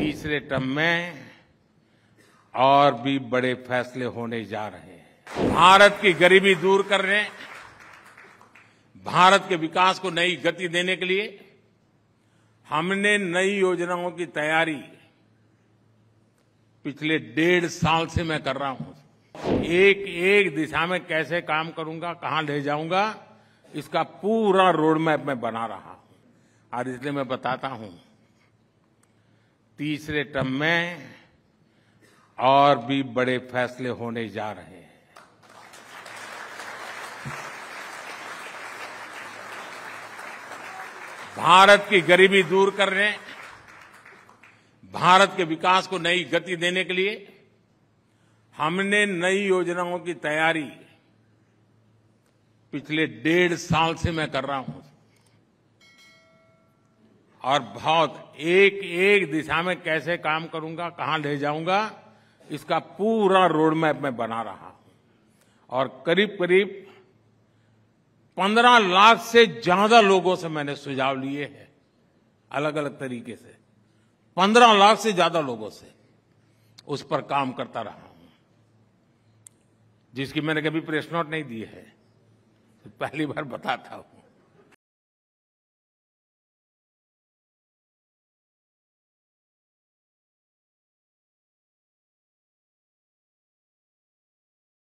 तीसरे टर्म में और भी बड़े फैसले होने जा रहे हैं भारत की गरीबी दूर करने भारत के विकास को नई गति देने के लिए हमने नई योजनाओं की तैयारी पिछले डेढ़ साल से मैं कर रहा हूं एक एक दिशा में कैसे काम करूंगा कहां ले जाऊंगा इसका पूरा रोड मैप मैं बना रहा हूं और इसलिए मैं बताता हूं तीसरे टर्म में और भी बड़े फैसले होने जा रहे हैं भारत की गरीबी दूर करने भारत के विकास को नई गति देने के लिए हमने नई योजनाओं की तैयारी पिछले डेढ़ साल से मैं कर रहा हूं और बहुत एक एक दिशा में कैसे काम करूंगा कहां ले जाऊंगा इसका पूरा रोड मैप मैं बना रहा हूं और करीब करीब पंद्रह लाख से ज्यादा लोगों से मैंने सुझाव लिए हैं अलग अलग तरीके से पंद्रह लाख से ज्यादा लोगों से उस पर काम करता रहा हूं जिसकी मैंने कभी प्रेस नोट नहीं दी है तो पहली बार बताता हूं